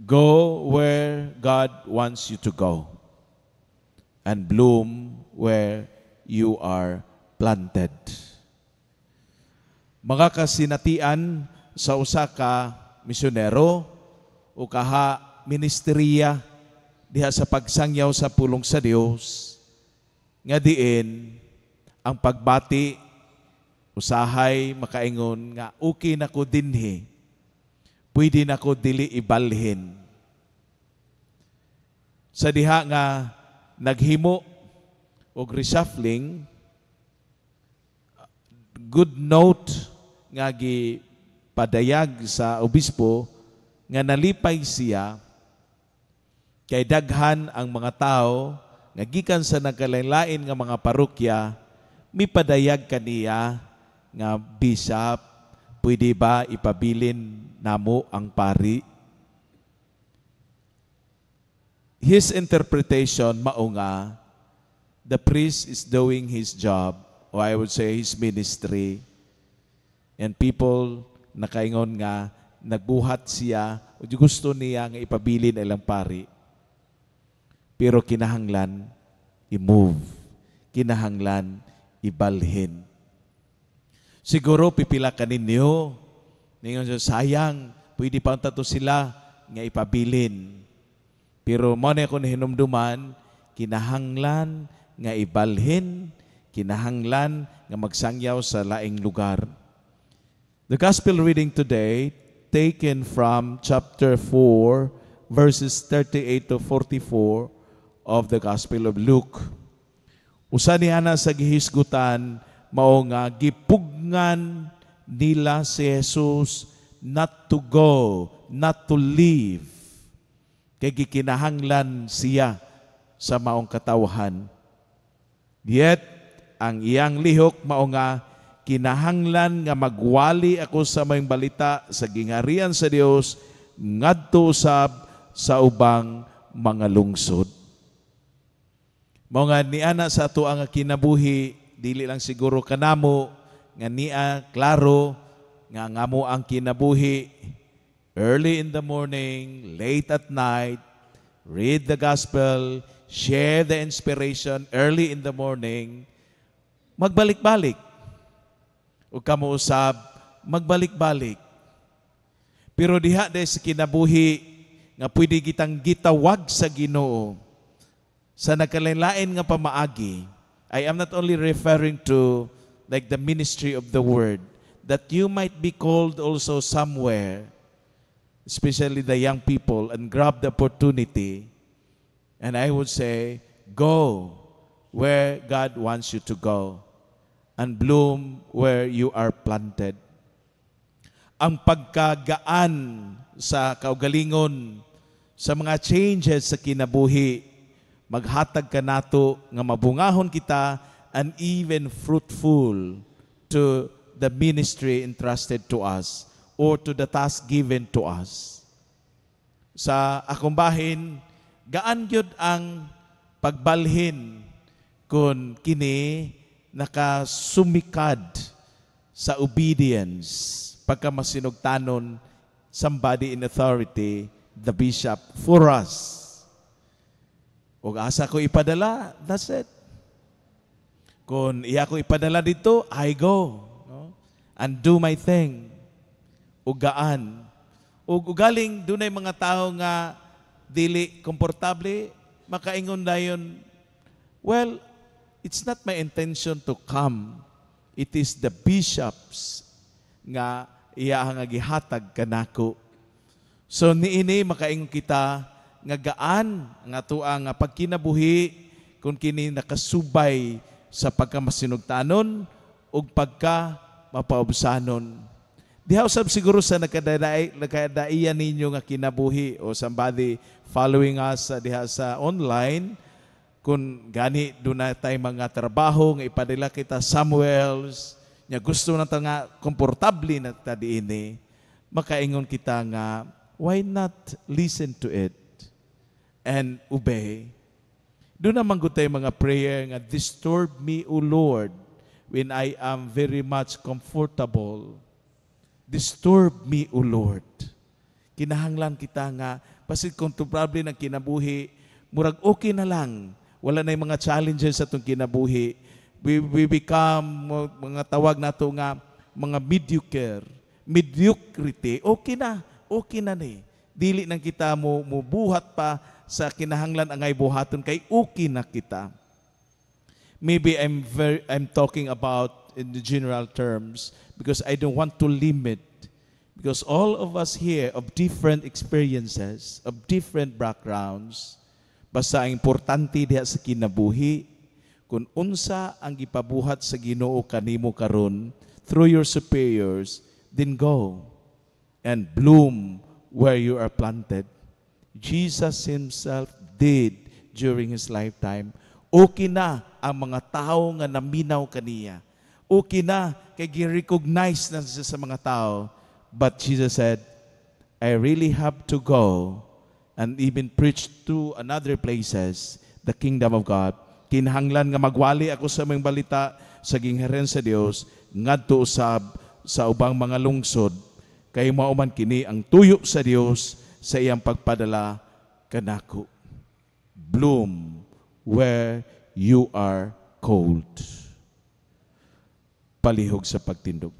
Go where God wants you to go and bloom where you are planted. Mga kasinatian sa usa ka misyonero o kaha ministeriya diha sa pagsangyaw sa pulong sa Dios nga diin ang pagbati usahay makaingon nga okay na ko dinhi pwede na ko dili ibalhin. Sa diha nga naghimo og reshuffling, good note nga gi padayag sa obispo nga nalipay siya kay daghan ang mga tao nga gikan sa nagkalain-lain nga mga parokya mipadayag kaniya nga bishop pwede ba ipabilin namo ang pari. His interpretation, maunga, the priest is doing his job, or I would say his ministry, and people nakaingon nga, nagbuhat siya, o gusto niya nga ipabilin ilang pari, pero kinahanglan, i-move. Kinahanglan, ibalhin. Siguro pipila ka ninyo Ningon sayang, pwede pa tato sila nga ipabilin. Pero mo na kung hinumduman, kinahanglan nga ibalhin, kinahanglan nga magsangyaw sa laing lugar. The gospel reading today taken from chapter 4 verses 38 to 44 of the Gospel of Luke. Usa ni ana sa gihisgutan mao nga gipugngan nila si Jesus not to go, not to leave. Kay gikinahanglan siya sa maong katawhan. Yet, ang iyang lihok mao kinahanglan nga magwali ako sa mayong balita sa gingarian sa Dios ngadto usab sa ubang mga lungsod. Mao nga ana sa ato ang kinabuhi dili lang siguro kanamo nga niya klaro nga ngamo ang kinabuhi early in the morning, late at night, read the gospel, share the inspiration early in the morning, magbalik-balik. O kamo usab, magbalik-balik. Pero diha dahil sa kinabuhi, nga pwede kitang gitawag sa ginoo, sa nakalain nga pamaagi, I am not only referring to like the ministry of the word, that you might be called also somewhere, especially the young people, and grab the opportunity. And I would say, go where God wants you to go and bloom where you are planted. Ang pagkagaan sa kaugalingon, sa mga changes sa kinabuhi, maghatag ka nato nga mabungahon kita and even fruitful to the ministry entrusted to us or to the task given to us. Sa akong bahin, gaan gyud ang pagbalhin kung kini nakasumikad sa obedience pagka masinugtanon somebody in authority, the bishop, for us. Huwag asa ko ipadala, that's it. Kung iya ko ipadala dito, I go. No? And do my thing. Ugaan. O ugaling, dunay mga tao nga dili komportable, makaingon dayon, well, it's not my intention to come. It is the bishops nga iya nga gihatag kanako. So niini makaingon kita nga gaan nga tuang nga pagkinabuhi kung kini nakasubay sa pagkamasinugtanon ug pagka mapausanon. Diha usab siguro sa nakadai nakadaiyan ninyo nga kinabuhi o somebody following us uh, diha sa online kung gani do na tay mga trabaho nga ipadila kita Samuels nga gusto na ta nga komportable na ta diini makaingon kita nga why not listen to it and obey doon naman tayo mga prayer nga, Disturb me, O Lord, when I am very much comfortable. Disturb me, O Lord. Kinahanglan kita nga, pasid kung probably ng kinabuhi, murag okay na lang. Wala na yung mga challenges sa itong kinabuhi. We, we become, mga tawag nato nga, mga mediocre. Mediocrity, okay na. Okay na ni. Dili nang kita mo, mo buhat pa sa kinahanglan angay buhaton kay uki na kita. Maybe I'm very, I'm talking about in the general terms because I don't want to limit because all of us here of different experiences, of different backgrounds, basta ang importante diha sa kinabuhi kung unsa ang gipabuhat sa Ginoo kanimo karon through your superiors, then go and bloom where you are planted. Jesus Himself did during His lifetime. Okay na ang mga tao nga naminaw kaniya. Okay na kay girecognize na siya sa mga tao. But Jesus said, I really have to go and even preach to another places the kingdom of God. Kinhanglan nga magwali ako sa mga balita sa gingheren sa Dios ngadto usab sa ubang mga lungsod kay mauman kini ang tuyo sa Dios sa iyang pagpadala kanako. Bloom where you are cold. Palihog sa pagtindog.